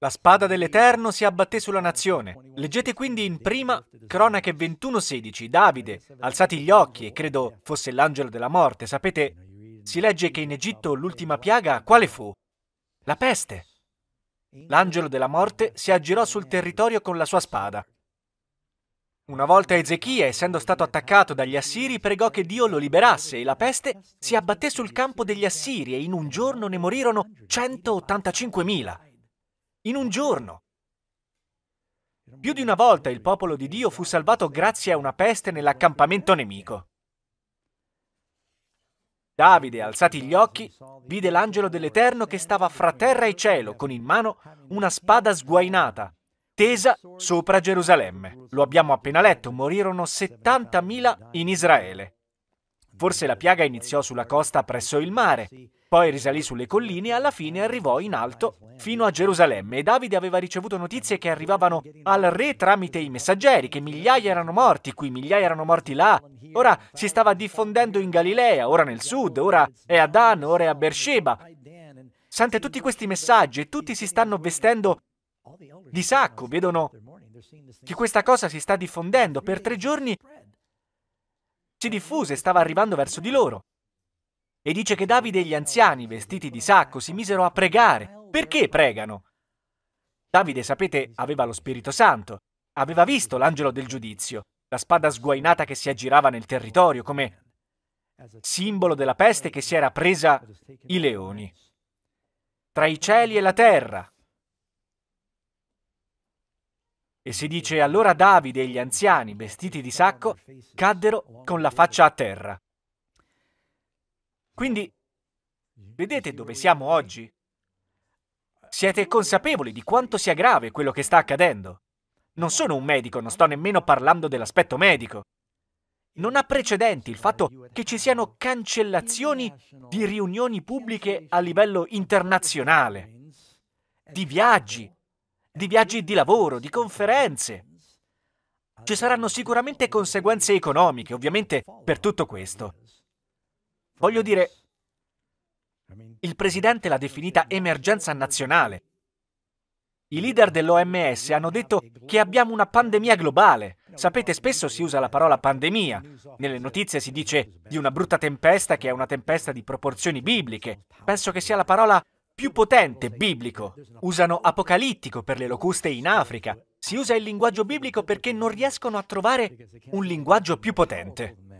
La spada dell'Eterno si abbatté sulla nazione. Leggete quindi in prima Cronache 21:16, Davide, alzati gli occhi e credo fosse l'angelo della morte. Sapete, si legge che in Egitto l'ultima piaga quale fu? La peste. L'angelo della morte si aggirò sul territorio con la sua spada. Una volta Ezechia, essendo stato attaccato dagli Assiri, pregò che Dio lo liberasse e la peste si abbatté sul campo degli Assiri e in un giorno ne morirono 185.000 in un giorno. Più di una volta il popolo di Dio fu salvato grazie a una peste nell'accampamento nemico. Davide, alzati gli occhi, vide l'angelo dell'Eterno che stava fra terra e cielo, con in mano una spada sguainata, tesa sopra Gerusalemme. Lo abbiamo appena letto, morirono 70.000 in Israele. Forse la piaga iniziò sulla costa presso il mare, poi risalì sulle colline e alla fine arrivò in alto fino a Gerusalemme Davide aveva ricevuto notizie che arrivavano al re tramite i messaggeri, che migliaia erano morti qui, migliaia erano morti là. Ora si stava diffondendo in Galilea, ora nel sud, ora è a Dan, ora è a Beersheba. Sente tutti questi messaggi e tutti si stanno vestendo di sacco, vedono che questa cosa si sta diffondendo. Per tre giorni si diffuse, stava arrivando verso di loro e dice che Davide e gli anziani, vestiti di sacco, si misero a pregare. Perché pregano? Davide, sapete, aveva lo Spirito Santo, aveva visto l'angelo del giudizio, la spada sguainata che si aggirava nel territorio come simbolo della peste che si era presa i leoni. Tra i cieli e la terra, e si dice allora Davide e gli anziani, vestiti di sacco, caddero con la faccia a terra. Quindi, vedete dove siamo oggi? Siete consapevoli di quanto sia grave quello che sta accadendo? Non sono un medico, non sto nemmeno parlando dell'aspetto medico. Non ha precedenti il fatto che ci siano cancellazioni di riunioni pubbliche a livello internazionale, di viaggi, di viaggi di lavoro, di conferenze. Ci saranno sicuramente conseguenze economiche, ovviamente, per tutto questo. Voglio dire, il presidente l'ha definita emergenza nazionale. I leader dell'OMS hanno detto che abbiamo una pandemia globale. Sapete, spesso si usa la parola pandemia. Nelle notizie si dice di una brutta tempesta che è una tempesta di proporzioni bibliche. Penso che sia la parola più potente biblico. Usano apocalittico per le locuste in Africa. Si usa il linguaggio biblico perché non riescono a trovare un linguaggio più potente.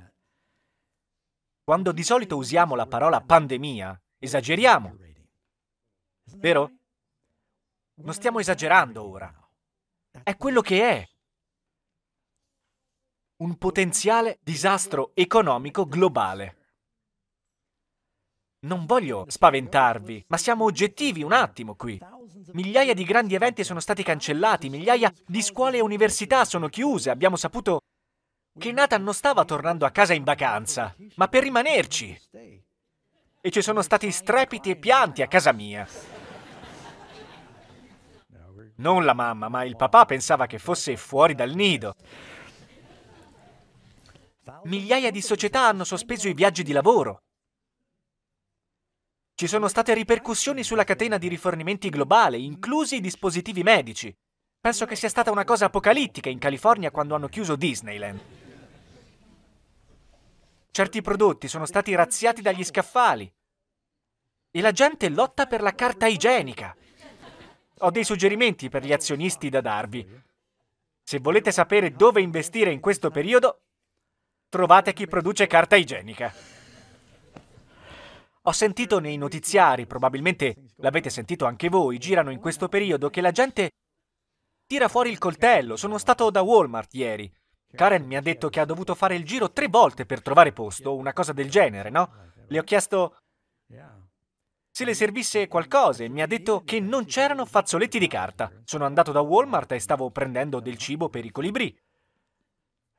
Quando di solito usiamo la parola pandemia, esageriamo. Vero? Non stiamo esagerando ora. È quello che è. Un potenziale disastro economico globale. Non voglio spaventarvi, ma siamo oggettivi un attimo qui. Migliaia di grandi eventi sono stati cancellati, migliaia di scuole e università sono chiuse, abbiamo saputo che Nathan non stava tornando a casa in vacanza, ma per rimanerci. E ci sono stati strepiti e pianti a casa mia. Non la mamma, ma il papà pensava che fosse fuori dal nido. Migliaia di società hanno sospeso i viaggi di lavoro. Ci sono state ripercussioni sulla catena di rifornimenti globale, inclusi i dispositivi medici. Penso che sia stata una cosa apocalittica in California quando hanno chiuso Disneyland. Certi prodotti sono stati razziati dagli scaffali. E la gente lotta per la carta igienica. Ho dei suggerimenti per gli azionisti da darvi. Se volete sapere dove investire in questo periodo, trovate chi produce carta igienica. Ho sentito nei notiziari, probabilmente l'avete sentito anche voi, girano in questo periodo che la gente tira fuori il coltello. Sono stato da Walmart ieri Karen mi ha detto che ha dovuto fare il giro tre volte per trovare posto, una cosa del genere, no? Le ho chiesto se le servisse qualcosa e mi ha detto che non c'erano fazzoletti di carta. Sono andato da Walmart e stavo prendendo del cibo per i colibrì.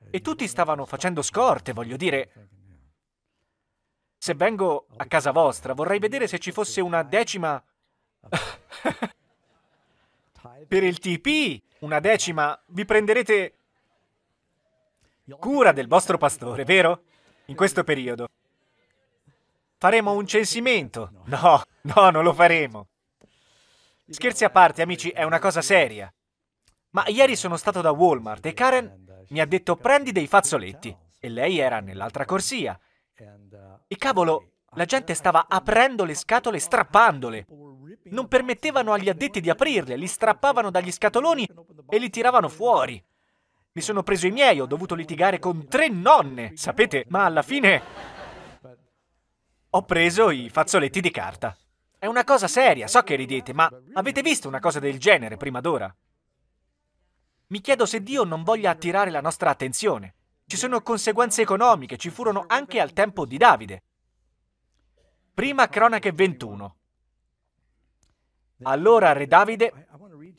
E tutti stavano facendo scorte, voglio dire. Se vengo a casa vostra vorrei vedere se ci fosse una decima... per il TP, una decima, vi prenderete Cura del vostro pastore, vero? In questo periodo. Faremo un censimento. No, no, non lo faremo. Scherzi a parte, amici, è una cosa seria. Ma ieri sono stato da Walmart e Karen mi ha detto prendi dei fazzoletti. E lei era nell'altra corsia. E cavolo, la gente stava aprendo le scatole e strappandole. Non permettevano agli addetti di aprirle, li strappavano dagli scatoloni e li tiravano fuori. Mi sono preso i miei, ho dovuto litigare con tre nonne, sapete, ma alla fine ho preso i fazzoletti di carta. È una cosa seria, so che ridete, ma avete visto una cosa del genere prima d'ora? Mi chiedo se Dio non voglia attirare la nostra attenzione. Ci sono conseguenze economiche, ci furono anche al tempo di Davide. Prima Cronache 21. Allora Re Davide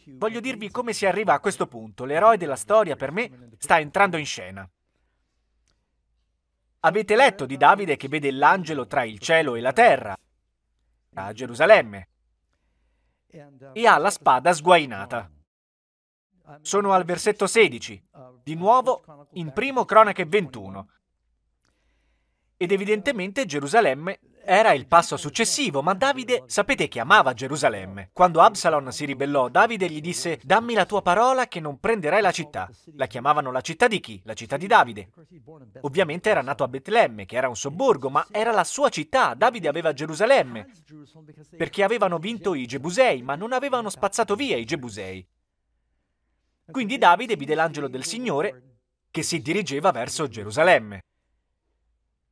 Voglio dirvi come si arriva a questo punto. L'eroe della storia, per me, sta entrando in scena. Avete letto di Davide che vede l'angelo tra il cielo e la terra, a Gerusalemme, e ha la spada sguainata. Sono al versetto 16, di nuovo in primo Cronache 21. Ed evidentemente Gerusalemme era il passo successivo, ma Davide sapete che amava Gerusalemme. Quando Absalom si ribellò, Davide gli disse dammi la tua parola che non prenderai la città. La chiamavano la città di chi? La città di Davide. Ovviamente era nato a Betlemme, che era un sobborgo, ma era la sua città. Davide aveva Gerusalemme, perché avevano vinto i Gebusei, ma non avevano spazzato via i Gebusei. Quindi Davide vide l'angelo del Signore che si dirigeva verso Gerusalemme.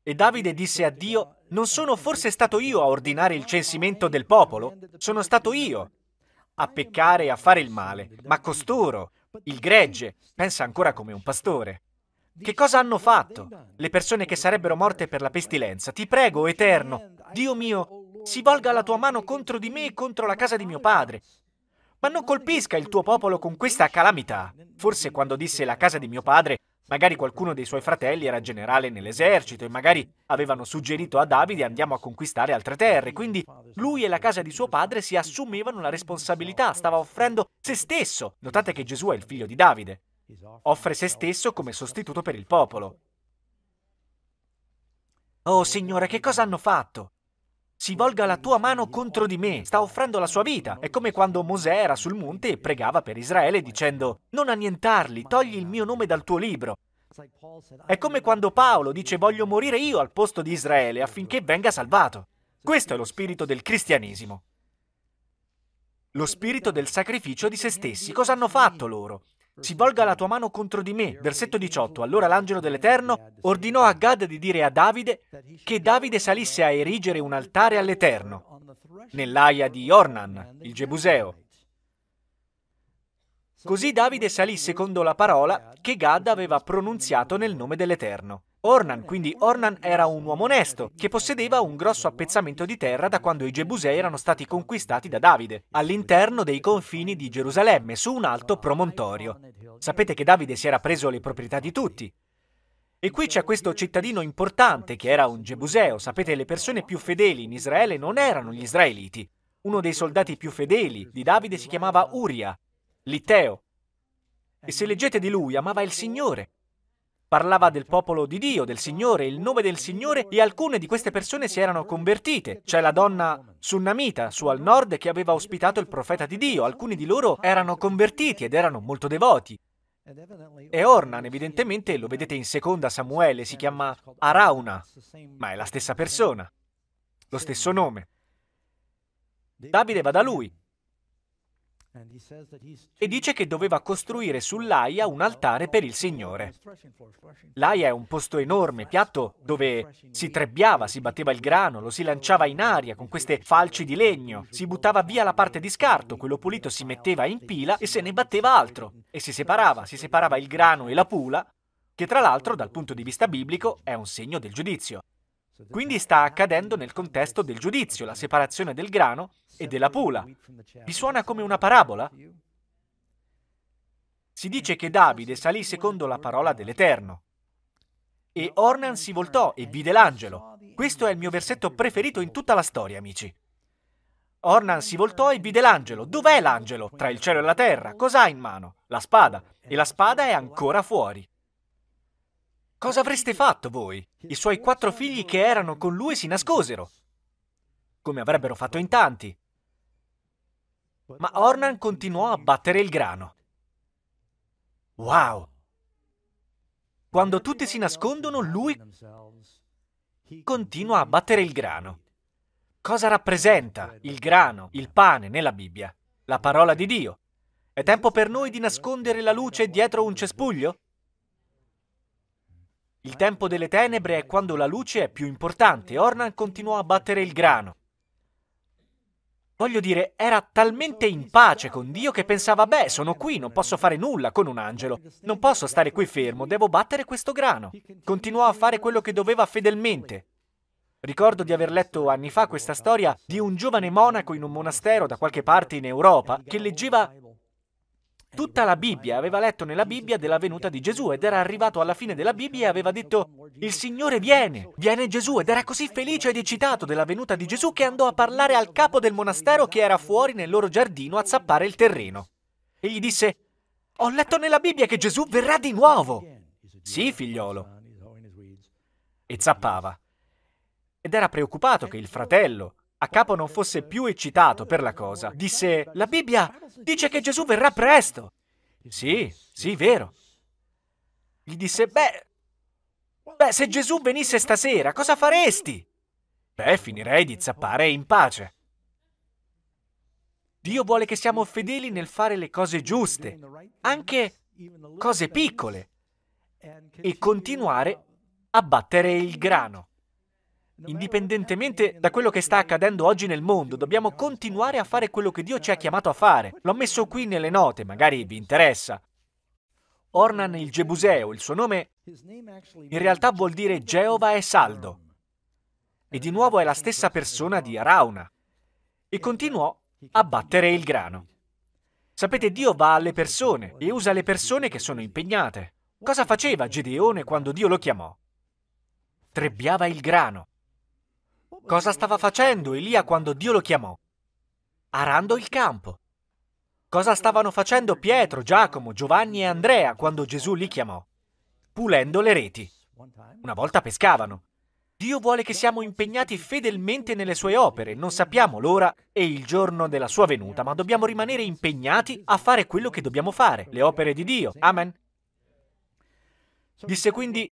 E Davide disse a Dio, non sono forse stato io a ordinare il censimento del popolo? Sono stato io a peccare e a fare il male, ma costoro, il gregge, pensa ancora come un pastore. Che cosa hanno fatto? Le persone che sarebbero morte per la pestilenza. Ti prego, Eterno, Dio mio, si volga la tua mano contro di me e contro la casa di mio padre. Ma non colpisca il tuo popolo con questa calamità. Forse quando disse la casa di mio padre, Magari qualcuno dei suoi fratelli era generale nell'esercito e magari avevano suggerito a Davide andiamo a conquistare altre terre, quindi lui e la casa di suo padre si assumevano la responsabilità, stava offrendo se stesso. Notate che Gesù è il figlio di Davide. Offre se stesso come sostituto per il popolo. Oh Signore, che cosa hanno fatto? si volga la tua mano contro di me, sta offrendo la sua vita. È come quando Mosè era sul monte e pregava per Israele dicendo, non annientarli, togli il mio nome dal tuo libro. È come quando Paolo dice voglio morire io al posto di Israele affinché venga salvato. Questo è lo spirito del cristianesimo. Lo spirito del sacrificio di se stessi. Cosa hanno fatto loro? si volga la tua mano contro di me. Versetto 18. Allora l'angelo dell'Eterno ordinò a Gad di dire a Davide che Davide salisse a erigere un altare all'Eterno, nell'aia di Ornan, il Gebuseo. Così Davide salì secondo la parola che Gad aveva pronunziato nel nome dell'Eterno. Ornan, quindi Ornan era un uomo onesto, che possedeva un grosso appezzamento di terra da quando i Gebusei erano stati conquistati da Davide, all'interno dei confini di Gerusalemme, su un alto promontorio. Sapete che Davide si era preso le proprietà di tutti, e qui c'è questo cittadino importante che era un Gebuseo. Sapete, le persone più fedeli in Israele non erano gli israeliti. Uno dei soldati più fedeli di Davide si chiamava Uria, l'Itteo. E se leggete di lui, amava il Signore. Parlava del popolo di Dio, del Signore, il nome del Signore e alcune di queste persone si erano convertite. C'è la donna sunnamita, su al nord, che aveva ospitato il profeta di Dio. Alcuni di loro erano convertiti ed erano molto devoti. E Ornan, evidentemente, lo vedete in seconda Samuele, si chiama Arauna, ma è la stessa persona, lo stesso nome. Davide va da lui e dice che doveva costruire sull'Aia un altare per il Signore. L'Aia è un posto enorme, piatto, dove si trebbiava, si batteva il grano, lo si lanciava in aria con queste falci di legno, si buttava via la parte di scarto, quello pulito si metteva in pila e se ne batteva altro, e si separava, si separava il grano e la pula, che tra l'altro dal punto di vista biblico è un segno del giudizio. Quindi sta accadendo nel contesto del giudizio, la separazione del grano e della pula. Vi suona come una parabola? Si dice che Davide salì secondo la parola dell'Eterno. E Ornan si voltò e vide l'angelo. Questo è il mio versetto preferito in tutta la storia, amici. Ornan si voltò e vide l'angelo. Dov'è l'angelo? Tra il cielo e la terra. Cos'ha in mano? La spada. E la spada è ancora fuori. Cosa avreste fatto voi? I suoi quattro figli che erano con lui si nascosero, come avrebbero fatto in tanti. Ma Ornan continuò a battere il grano. Wow! Quando tutti si nascondono, lui continua a battere il grano. Cosa rappresenta il grano, il pane nella Bibbia? La parola di Dio. È tempo per noi di nascondere la luce dietro un cespuglio? Il tempo delle tenebre è quando la luce è più importante. Ornan continuò a battere il grano. Voglio dire, era talmente in pace con Dio che pensava, beh, sono qui, non posso fare nulla con un angelo, non posso stare qui fermo, devo battere questo grano. Continuò a fare quello che doveva fedelmente. Ricordo di aver letto anni fa questa storia di un giovane monaco in un monastero da qualche parte in Europa che leggeva tutta la Bibbia, aveva letto nella Bibbia della venuta di Gesù ed era arrivato alla fine della Bibbia e aveva detto il Signore viene, viene Gesù ed era così felice ed eccitato della venuta di Gesù che andò a parlare al capo del monastero che era fuori nel loro giardino a zappare il terreno. E gli disse, ho letto nella Bibbia che Gesù verrà di nuovo. Sì, figliolo. E zappava. Ed era preoccupato che il fratello, a capo non fosse più eccitato per la cosa, disse, la Bibbia dice che Gesù verrà presto. Sì, sì, vero. Gli disse, beh, beh, se Gesù venisse stasera, cosa faresti? Beh, finirei di zappare in pace. Dio vuole che siamo fedeli nel fare le cose giuste, anche cose piccole, e continuare a battere il grano. Indipendentemente da quello che sta accadendo oggi nel mondo, dobbiamo continuare a fare quello che Dio ci ha chiamato a fare. L'ho messo qui nelle note, magari vi interessa. Ornan il Gebuseo, il suo nome in realtà vuol dire Geova è saldo. E di nuovo è la stessa persona di Arauna. E continuò a battere il grano. Sapete, Dio va alle persone e usa le persone che sono impegnate. Cosa faceva Gedeone quando Dio lo chiamò? Trebbiava il grano. Cosa stava facendo Elia quando Dio lo chiamò? Arando il campo. Cosa stavano facendo Pietro, Giacomo, Giovanni e Andrea quando Gesù li chiamò? Pulendo le reti. Una volta pescavano. Dio vuole che siamo impegnati fedelmente nelle sue opere, non sappiamo l'ora e il giorno della sua venuta, ma dobbiamo rimanere impegnati a fare quello che dobbiamo fare, le opere di Dio. Amen. Disse quindi,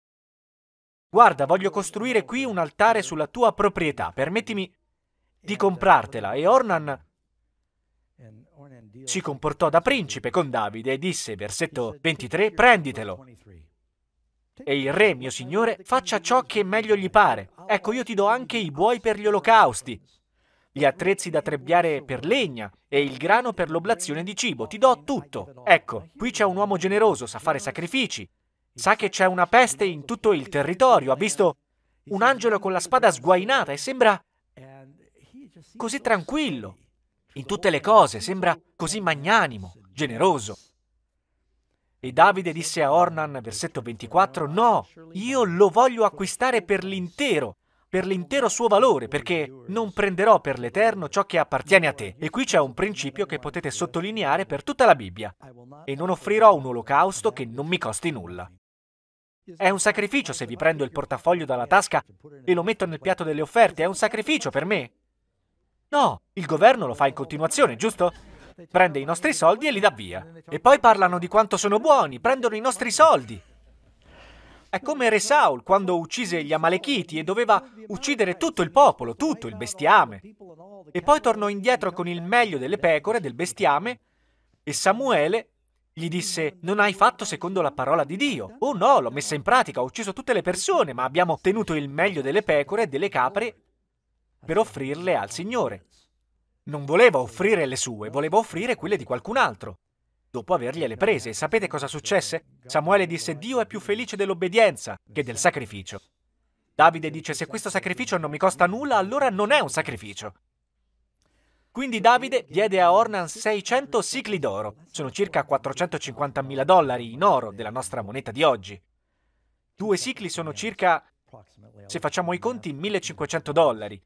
guarda, voglio costruire qui un altare sulla tua proprietà, permettimi di comprartela. E Ornan si comportò da principe con Davide e disse, versetto 23, prenditelo. E il re, mio signore, faccia ciò che meglio gli pare. Ecco, io ti do anche i buoi per gli olocausti, gli attrezzi da trebbiare per legna e il grano per l'oblazione di cibo. Ti do tutto. Ecco, qui c'è un uomo generoso, sa fare sacrifici, Sa che c'è una peste in tutto il territorio, ha visto un angelo con la spada sguainata e sembra così tranquillo in tutte le cose, sembra così magnanimo, generoso. E Davide disse a Ornan, versetto 24, no, io lo voglio acquistare per l'intero, per l'intero suo valore, perché non prenderò per l'Eterno ciò che appartiene a te. E qui c'è un principio che potete sottolineare per tutta la Bibbia. E non offrirò un olocausto che non mi costi nulla. È un sacrificio se vi prendo il portafoglio dalla tasca e lo metto nel piatto delle offerte, è un sacrificio per me. No, il governo lo fa in continuazione, giusto? Prende i nostri soldi e li dà via. E poi parlano di quanto sono buoni, prendono i nostri soldi. È come Re Saul quando uccise gli Amalechiti e doveva uccidere tutto il popolo, tutto il bestiame. E poi tornò indietro con il meglio delle pecore, del bestiame, e Samuele gli disse, non hai fatto secondo la parola di Dio. Oh no, l'ho messa in pratica, ho ucciso tutte le persone, ma abbiamo ottenuto il meglio delle pecore e delle capre per offrirle al Signore. Non voleva offrire le sue, voleva offrire quelle di qualcun altro. Dopo avergliele prese, sapete cosa successe? Samuele disse, Dio è più felice dell'obbedienza che del sacrificio. Davide dice, se questo sacrificio non mi costa nulla, allora non è un sacrificio. Quindi Davide diede a Ornan 600 sicli d'oro, sono circa 450.000 dollari in oro della nostra moneta di oggi. Due sicli sono circa, se facciamo i conti, 1.500 dollari.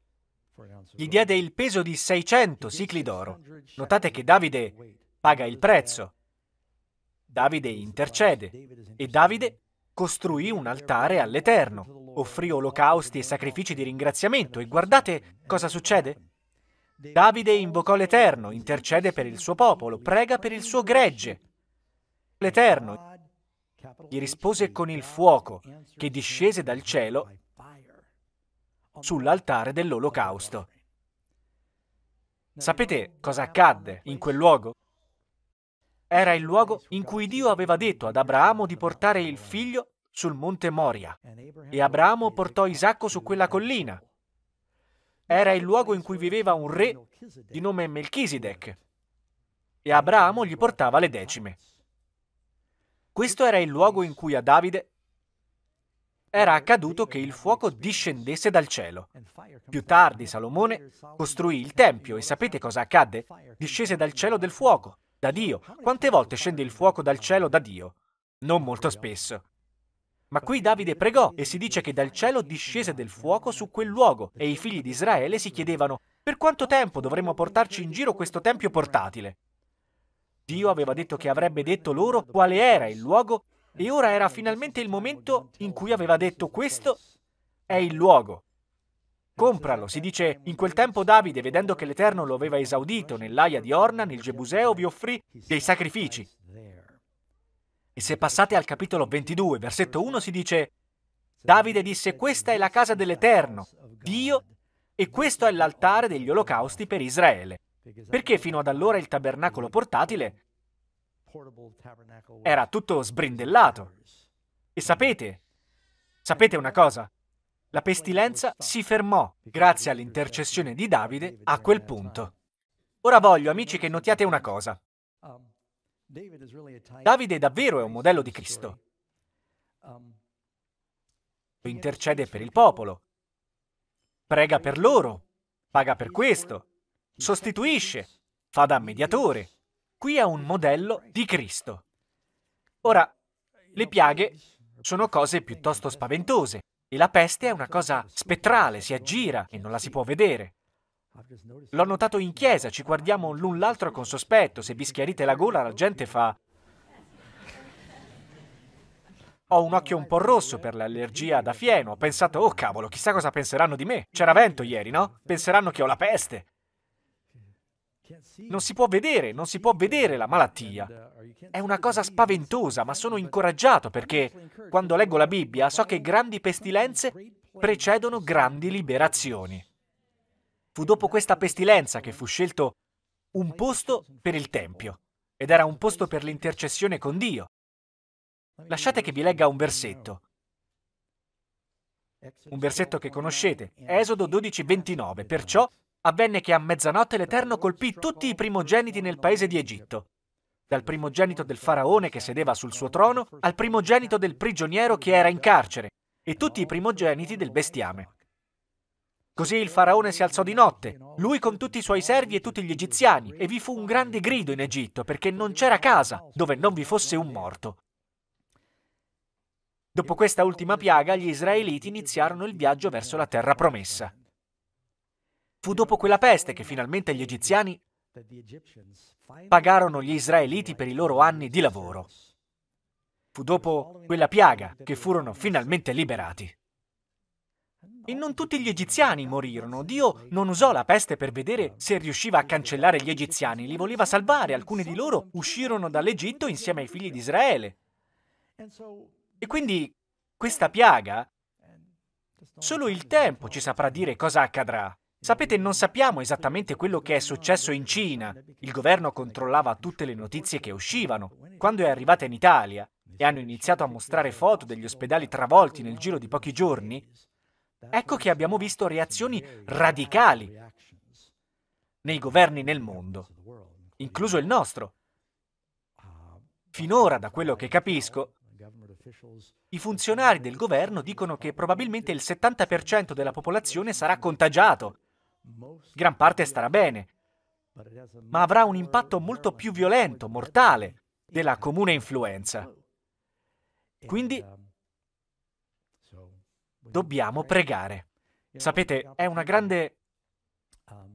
Gli diede il peso di 600 sicli d'oro. Notate che Davide paga il prezzo. Davide intercede e Davide costruì un altare all'Eterno, offrì olocausti e sacrifici di ringraziamento e guardate cosa succede? Davide invocò l'Eterno, intercede per il suo popolo, prega per il suo gregge. L'Eterno gli rispose con il fuoco che discese dal cielo sull'altare dell'olocausto. Sapete cosa accadde in quel luogo? Era il luogo in cui Dio aveva detto ad Abramo di portare il figlio sul monte Moria. E Abramo portò Isacco su quella collina era il luogo in cui viveva un re di nome Melchisedec e Abramo gli portava le decime. Questo era il luogo in cui a Davide era accaduto che il fuoco discendesse dal cielo. Più tardi Salomone costruì il Tempio e sapete cosa accadde? Discese dal cielo del fuoco, da Dio. Quante volte scende il fuoco dal cielo da Dio? Non molto spesso. Ma qui Davide pregò e si dice che dal cielo discese del fuoco su quel luogo e i figli di Israele si chiedevano per quanto tempo dovremmo portarci in giro questo tempio portatile? Dio aveva detto che avrebbe detto loro quale era il luogo e ora era finalmente il momento in cui aveva detto questo è il luogo. Compralo, si dice, in quel tempo Davide, vedendo che l'Eterno lo aveva esaudito nell'aia di Orna, nel Gebuseo, vi offrì dei sacrifici, e se passate al capitolo 22, versetto 1, si dice, Davide disse, questa è la casa dell'Eterno, Dio, e questo è l'altare degli olocausti per Israele. Perché esatto. fino ad allora il tabernacolo portatile era tutto sbrindellato. E sapete, sapete una cosa? La pestilenza si fermò grazie all'intercessione di Davide a quel punto. Ora voglio, amici, che notiate una cosa. Um, Davide davvero è un modello di Cristo. Um, intercede per il popolo, prega per loro, paga per questo, sostituisce, fa da mediatore. Qui è un modello di Cristo. Ora, le piaghe sono cose piuttosto spaventose e la peste è una cosa spettrale, si aggira e non la si può vedere. L'ho notato in chiesa, ci guardiamo l'un l'altro con sospetto, se vi schiarite la gola la gente fa... Ho un occhio un po' rosso per l'allergia da fieno, ho pensato, oh cavolo, chissà cosa penseranno di me. C'era vento ieri, no? Penseranno che ho la peste. Non si può vedere, non si può vedere la malattia. È una cosa spaventosa, ma sono incoraggiato perché quando leggo la Bibbia so che grandi pestilenze precedono grandi liberazioni. Fu dopo questa pestilenza che fu scelto un posto per il Tempio ed era un posto per l'intercessione con Dio. Lasciate che vi legga un versetto. Un versetto che conoscete, Esodo 12, 29. Perciò avvenne che a mezzanotte l'Eterno colpì tutti i primogeniti nel paese di Egitto, dal primogenito del faraone che sedeva sul suo trono al primogenito del prigioniero che era in carcere, e tutti i primogeniti del bestiame. Così il faraone si alzò di notte, lui con tutti i suoi servi e tutti gli egiziani, e vi fu un grande grido in Egitto perché non c'era casa dove non vi fosse un morto. Dopo questa ultima piaga gli israeliti iniziarono il viaggio verso la terra promessa. Fu dopo quella peste che finalmente gli egiziani pagarono gli israeliti per i loro anni di lavoro. Fu dopo quella piaga che furono finalmente liberati. E non tutti gli egiziani morirono. Dio non usò la peste per vedere se riusciva a cancellare gli egiziani, li voleva salvare. Alcuni di loro uscirono dall'Egitto insieme ai figli di Israele. E quindi questa piaga, solo il tempo ci saprà dire cosa accadrà. Sapete, non sappiamo esattamente quello che è successo in Cina. Il governo controllava tutte le notizie che uscivano. Quando è arrivata in Italia e hanno iniziato a mostrare foto degli ospedali travolti nel giro di pochi giorni, Ecco che abbiamo visto reazioni radicali nei governi nel mondo, incluso il nostro. Finora, da quello che capisco, i funzionari del governo dicono che probabilmente il 70% della popolazione sarà contagiato. Gran parte starà bene, ma avrà un impatto molto più violento, mortale, della comune influenza. Quindi dobbiamo pregare. Sapete, è una grande um,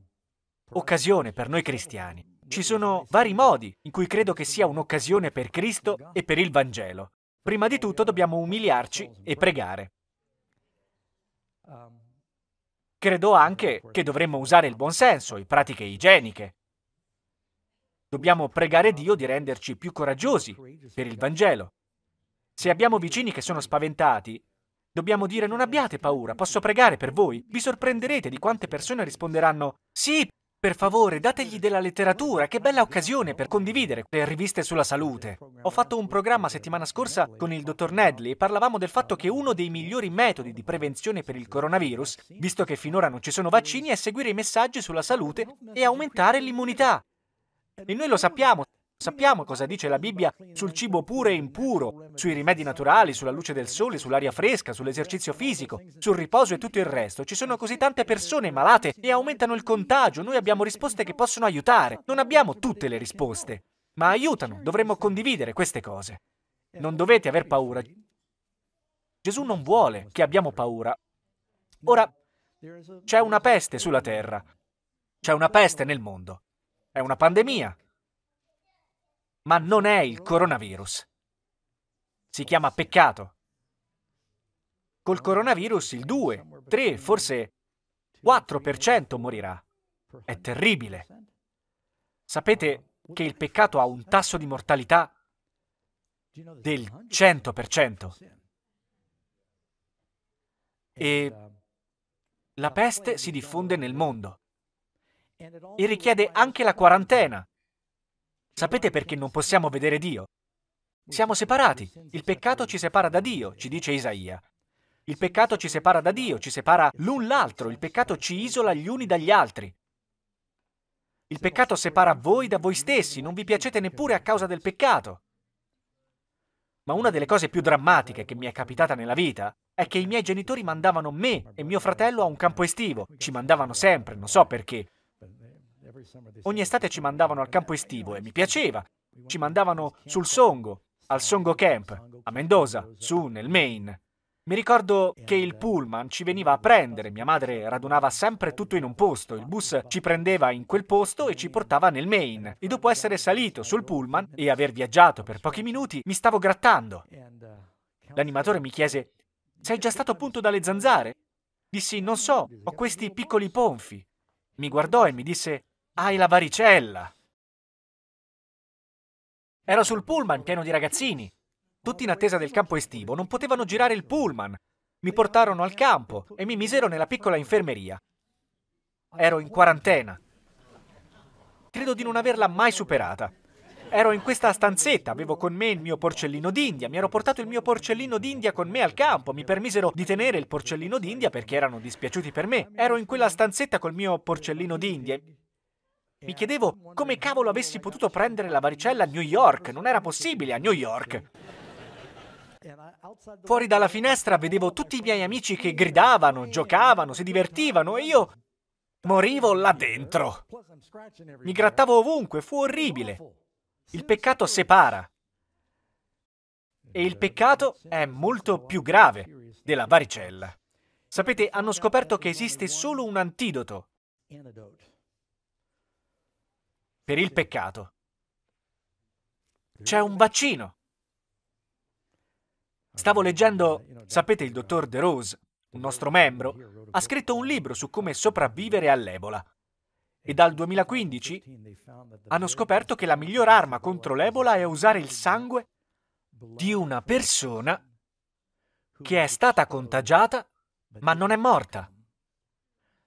occasione per noi cristiani. Ci sono vari modi in cui credo che sia un'occasione per Cristo e per il Vangelo. Prima di tutto dobbiamo umiliarci e pregare. Um, credo anche che dovremmo usare il buonsenso e pratiche igieniche. Dobbiamo pregare Dio di renderci più coraggiosi per il Vangelo. Se abbiamo vicini che sono spaventati, Dobbiamo dire non abbiate paura, posso pregare per voi. Vi sorprenderete di quante persone risponderanno sì, per favore, dategli della letteratura, che bella occasione per condividere le riviste sulla salute. Ho fatto un programma settimana scorsa con il dottor Nedley e parlavamo del fatto che uno dei migliori metodi di prevenzione per il coronavirus, visto che finora non ci sono vaccini, è seguire i messaggi sulla salute e aumentare l'immunità. E noi lo sappiamo, Sappiamo cosa dice la Bibbia sul cibo puro e impuro, sui rimedi naturali, sulla luce del sole, sull'aria fresca, sull'esercizio fisico, sul riposo e tutto il resto. Ci sono così tante persone malate e aumentano il contagio. Noi abbiamo risposte che possono aiutare. Non abbiamo tutte le risposte, ma aiutano. Dovremmo condividere queste cose. Non dovete aver paura. Gesù non vuole che abbiamo paura. Ora, c'è una peste sulla terra. C'è una peste nel mondo. È una pandemia ma non è il coronavirus. Si chiama peccato. Col coronavirus il 2, 3, forse 4% morirà. È terribile. Sapete che il peccato ha un tasso di mortalità del 100%. E la peste si diffonde nel mondo e richiede anche la quarantena Sapete perché non possiamo vedere Dio? Siamo separati. Il peccato ci separa da Dio, ci dice Isaia. Il peccato ci separa da Dio, ci separa l'un l'altro, il peccato ci isola gli uni dagli altri. Il peccato separa voi da voi stessi, non vi piacete neppure a causa del peccato. Ma una delle cose più drammatiche che mi è capitata nella vita è che i miei genitori mandavano me e mio fratello a un campo estivo. Ci mandavano sempre, non so perché. Ogni estate ci mandavano al campo estivo e mi piaceva. Ci mandavano sul Songo, al Songo Camp, a Mendoza, su nel Maine. Mi ricordo che il pullman ci veniva a prendere, mia madre radunava sempre tutto in un posto, il bus ci prendeva in quel posto e ci portava nel Maine. E dopo essere salito sul pullman e aver viaggiato per pochi minuti, mi stavo grattando. L'animatore mi chiese, sei già stato appunto dalle zanzare? Dissi, non so, ho questi piccoli ponfi. Mi guardò e mi disse, hai la varicella! Ero sul pullman pieno di ragazzini. Tutti in attesa del campo estivo non potevano girare il pullman. Mi portarono al campo e mi misero nella piccola infermeria. Ero in quarantena. Credo di non averla mai superata. Ero in questa stanzetta, avevo con me il mio porcellino d'India, mi ero portato il mio porcellino d'India con me al campo, mi permisero di tenere il porcellino d'India perché erano dispiaciuti per me. Ero in quella stanzetta col mio porcellino d'India mi eh, chiedevo come cavolo avessi potuto prendere eh, la varicella a New York, non era possibile a New York. Fuori dalla finestra vedevo tutti i miei amici che gridavano, giocavano, si divertivano e io morivo là dentro. Mi grattavo ovunque, fu orribile. Il peccato separa. E il peccato è molto più grave della varicella. Sapete, hanno scoperto che esiste solo un antidoto per il peccato. C'è un vaccino. Stavo leggendo, sapete, il dottor De Rose, un nostro membro, ha scritto un libro su come sopravvivere all'Ebola. E dal 2015 hanno scoperto che la miglior arma contro l'Ebola è usare il sangue di una persona che è stata contagiata ma non è morta,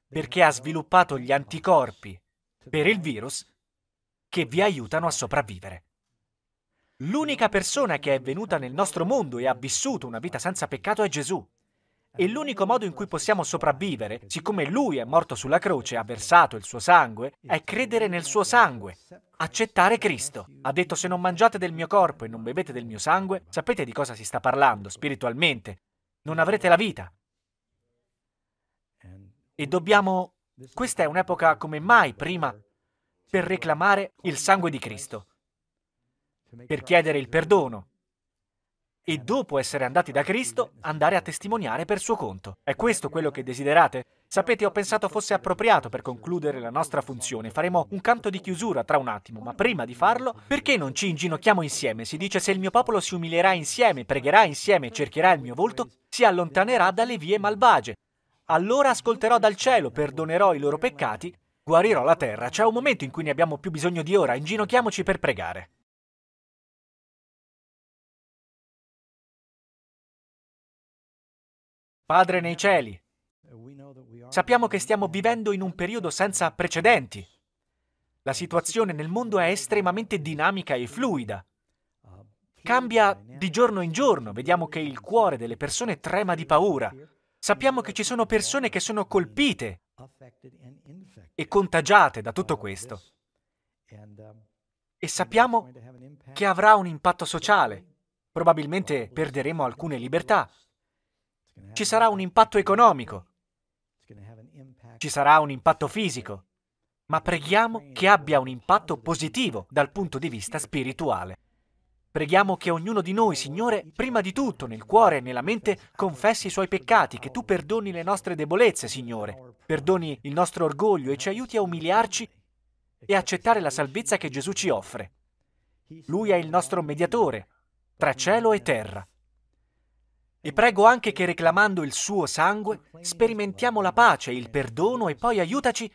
perché ha sviluppato gli anticorpi per il virus che vi aiutano a sopravvivere. L'unica persona che è venuta nel nostro mondo e ha vissuto una vita senza peccato è Gesù. E l'unico modo in cui possiamo sopravvivere, siccome Lui è morto sulla croce e ha versato il suo sangue, è credere nel suo sangue, accettare Cristo. Ha detto se non mangiate del mio corpo e non bevete del mio sangue, sapete di cosa si sta parlando spiritualmente, non avrete la vita. E dobbiamo... Questa è un'epoca come mai prima per reclamare il sangue di Cristo, per chiedere il perdono e dopo essere andati da Cristo andare a testimoniare per suo conto. È questo quello che desiderate? Sapete, ho pensato fosse appropriato per concludere la nostra funzione. Faremo un canto di chiusura tra un attimo, ma prima di farlo, perché non ci inginocchiamo insieme? Si dice se il mio popolo si umilierà insieme, pregherà insieme, cercherà il mio volto, si allontanerà dalle vie malvagie. Allora ascolterò dal cielo, perdonerò i loro peccati Guarirò la terra, c'è un momento in cui ne abbiamo più bisogno di ora, inginocchiamoci per pregare. Padre nei cieli, sappiamo che stiamo vivendo in un periodo senza precedenti. La situazione nel mondo è estremamente dinamica e fluida. Cambia di giorno in giorno, vediamo che il cuore delle persone trema di paura. Sappiamo che ci sono persone che sono colpite e contagiate da tutto oh, questo. Um, e sappiamo che avrà un impatto sociale. Probabilmente perderemo alcune libertà. Ci sarà un impatto economico. Ci sarà un impatto fisico. Ma preghiamo che abbia un impatto positivo dal punto di vista spirituale. Preghiamo che ognuno di noi, Signore, prima di tutto, nel cuore e nella mente, confessi i suoi peccati, che tu perdoni le nostre debolezze, Signore, perdoni il nostro orgoglio e ci aiuti a umiliarci e accettare la salvezza che Gesù ci offre. Lui è il nostro mediatore, tra cielo e terra. E prego anche che reclamando il suo sangue sperimentiamo la pace e il perdono e poi aiutaci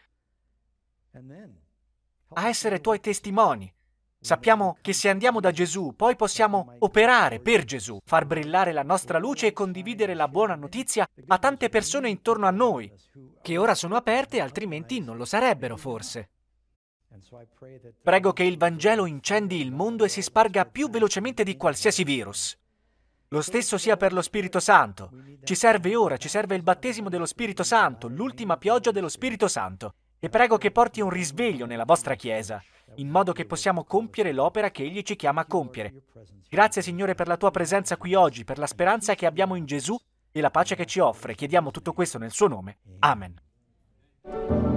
a essere tuoi testimoni Sappiamo che se andiamo da Gesù, poi possiamo operare per Gesù, far brillare la nostra luce e condividere la buona notizia a tante persone intorno a noi, che ora sono aperte, altrimenti non lo sarebbero forse. Prego che il Vangelo incendi il mondo e si sparga più velocemente di qualsiasi virus. Lo stesso sia per lo Spirito Santo. Ci serve ora, ci serve il battesimo dello Spirito Santo, l'ultima pioggia dello Spirito Santo. E prego che porti un risveglio nella vostra Chiesa in modo che possiamo compiere l'opera che Egli ci chiama a compiere. Grazie Signore per la tua presenza qui oggi, per la speranza che abbiamo in Gesù e la pace che ci offre. Chiediamo tutto questo nel suo nome. Amen.